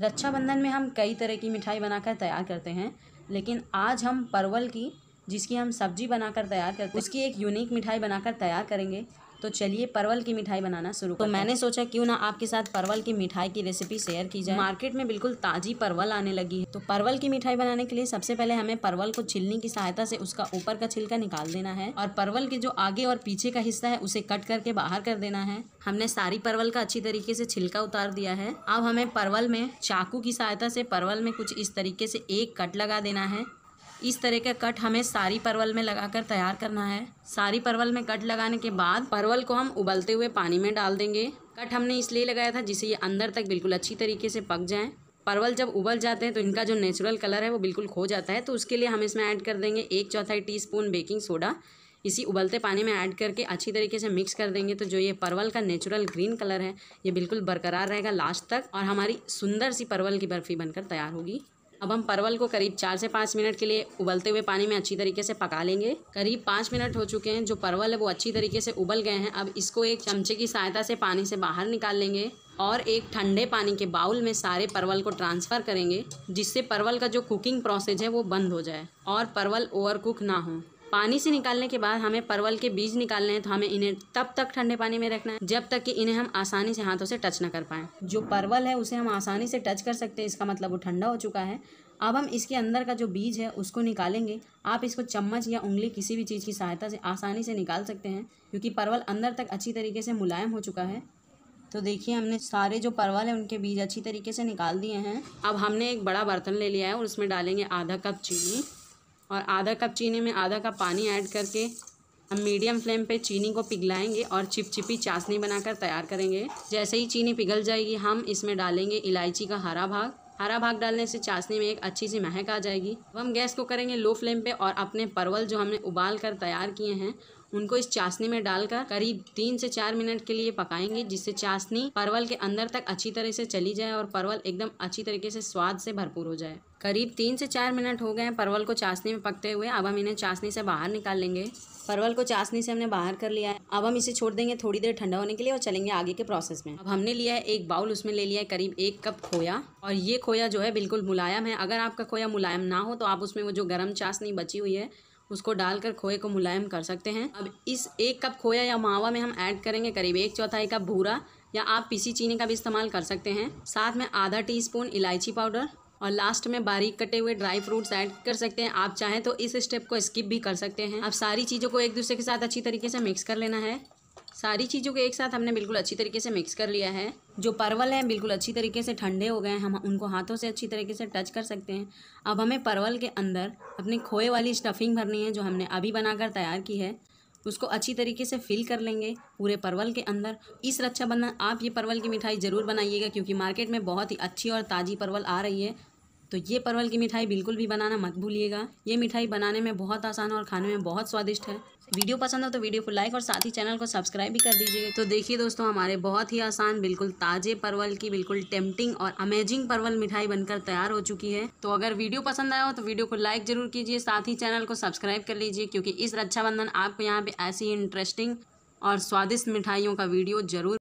रक्षाबंधन में हम कई तरह की मिठाई बनाकर तैयार करते हैं लेकिन आज हम परवल की जिसकी हम सब्जी बनाकर तैयार करते हैं उसकी एक यूनिक मिठाई बनाकर तैयार करेंगे तो चलिए परवल की मिठाई बनाना शुरू तो मैंने सोचा क्यों ना आपके साथ परवल की मिठाई की रेसिपी शेयर की जाए मार्केट में बिल्कुल ताज़ी परवल आने लगी है तो परवल की मिठाई बनाने के लिए सबसे पहले हमें परवल को छिलनी की सहायता से उसका ऊपर का छिलका निकाल देना है और परवल के जो आगे और पीछे का हिस्सा है उसे कट करके बाहर कर देना है हमने सारी परवल का अच्छी तरीके से छिलका उतार दिया है अब हमें परवल में चाकू की सहायता से परवल में कुछ इस तरीके से एक कट लगा देना है इस तरह का कट हमें सारी परवल में लगाकर तैयार करना है सारी परवल में कट लगाने के बाद परवल को हम उबलते हुए पानी में डाल देंगे कट हमने इसलिए लगाया था जिसे ये अंदर तक बिल्कुल अच्छी तरीके से पक जाए परवल जब उबल जाते हैं तो इनका जो नेचुरल कलर है वो बिल्कुल खो जाता है तो उसके लिए हम इसमें ऐड कर देंगे एक चौथाई टी बेकिंग सोडा इसी उबलते पानी में ऐड करके अच्छी तरीके से मिक्स कर देंगे तो जो ये परवल का नेचुरल ग्रीन कलर है ये बिल्कुल बरकरार रहेगा लास्ट तक और हमारी सुंदर सी परवल की बर्फ़ी बनकर तैयार होगी अब हम परवल को करीब चार से पाँच मिनट के लिए उबलते हुए पानी में अच्छी तरीके से पका लेंगे करीब पाँच मिनट हो चुके हैं जो परवल है वो अच्छी तरीके से उबल गए हैं अब इसको एक चमचे की सहायता से पानी से बाहर निकाल लेंगे और एक ठंडे पानी के बाउल में सारे परवल को ट्रांसफ़र करेंगे जिससे परवल का जो कुकिंग प्रोसेस है वो बंद हो जाए और परवल ओवर कुक ना हो पानी से निकालने के बाद हमें परवल के बीज निकालने हैं तो हमें इन्हें तब तक ठंडे पानी में रखना है जब तक कि इन्हें हम आसानी से हाथों से टच ना कर पाएँ जो परवल है उसे हम आसानी से टच कर सकते हैं इसका मतलब वो ठंडा हो चुका है अब हम इसके अंदर का जो बीज है उसको निकालेंगे आप इसको चम्मच या उंगली किसी भी चीज़ की सहायता से आसानी से निकाल सकते हैं क्योंकि परवल अंदर तक अच्छी तरीके से मुलायम हो चुका है तो देखिए हमने सारे जो परवल हैं उनके बीज अच्छी तरीके से निकाल दिए हैं अब हमने एक बड़ा बर्तन ले लिया है और उसमें डालेंगे आधा कप चीनी और आधा कप चीनी में आधा कप पानी ऐड करके हम मीडियम फ्लेम पे चीनी को पिघलाएंगे और चिपचिपी चाशनी बनाकर तैयार करेंगे जैसे ही चीनी पिघल जाएगी हम इसमें डालेंगे इलायची का हरा भाग हरा भाग डालने से चाशनी में एक अच्छी सी महक आ जाएगी अब हम गैस को करेंगे लो फ्लेम पे और अपने परवल जो हमने उबाल कर तैयार किए हैं उनको इस चाशनी में डालकर करीब तीन से चार मिनट के लिए पकाएंगे जिससे चाशनी परवल के अंदर तक अच्छी तरह से चली जाए और परवल एकदम अच्छी तरीके से स्वाद से भरपूर हो जाए करीब तीन से चार मिनट हो गए हैं परवल को चाशनी में पकते हुए अब हम इन्हें चाशनी से बाहर निकाल लेंगे परवल को चाशनी से हमने बाहर कर लिया है अब हम इसे छोड़ देंगे थोड़ी देर ठंडा होने के लिए और चलेंगे आगे के प्रोसेस में अब हमने लिया है एक बाउल उसमें ले लिया है करीब एक कप खोया और ये खोया जो है बिल्कुल मुलायम है अगर आपका खोया मुलायम ना हो तो आप उसमें वो जो गर्म चाशनी बची हुई है उसको डालकर खोए को मुलायम कर सकते हैं अब इस एक कप खोया या मावा में हम ऐड करेंगे करीब एक चौथाई कप भूरा या आप पीसी चीनी का भी इस्तेमाल कर सकते हैं साथ में आधा टी स्पून इलायची पाउडर और लास्ट में बारीक कटे हुए ड्राई फ्रूट्स ऐड कर सकते हैं आप चाहें तो इस स्टेप को स्किप भी कर सकते हैं आप सारी चीज़ों को एक दूसरे के साथ अच्छी तरीके से मिक्स कर लेना है सारी चीज़ों को एक साथ हमने बिल्कुल अच्छी तरीके से मिक्स कर लिया है जो परवल हैं बिल्कुल अच्छी तरीके से ठंडे हो गए हैं हम उनको हाथों से अच्छी तरीके से टच कर सकते हैं अब हमें परवल के अंदर अपनी खोए वाली स्टफिंग भरनी है जो हमने अभी बनाकर तैयार की है उसको अच्छी तरीके से फिल कर लेंगे पूरे परवल के अंदर इस रक्षाबंधन आप ये परवल की मिठाई ज़रूर बनाइएगा क्योंकि मार्केट में बहुत ही अच्छी और ताज़ी परवल आ रही है तो ये परवल की मिठाई बिल्कुल भी बनाना मत भूलिएगा ये मिठाई बनाने में बहुत आसान और खाने में बहुत स्वादिष्ट है वीडियो पसंद हो तो वीडियो को लाइक और साथ ही चैनल को सब्सक्राइब भी कर दीजिए तो देखिए दोस्तों हमारे बहुत ही आसान बिल्कुल ताजे परवल की बिल्कुल टेम्पटिंग और अमेजिंग परवल मिठाई बनकर तैयार हो चुकी है तो अगर वीडियो पसंद आया हो तो वीडियो को लाइक जरूर कीजिए साथ ही चैनल को सब्सक्राइब कर लीजिए क्योंकि इस रक्षाबंधन आपको यहाँ पे ऐसी इंटरेस्टिंग और स्वादिष्ट मिठाइयों का वीडियो जरूर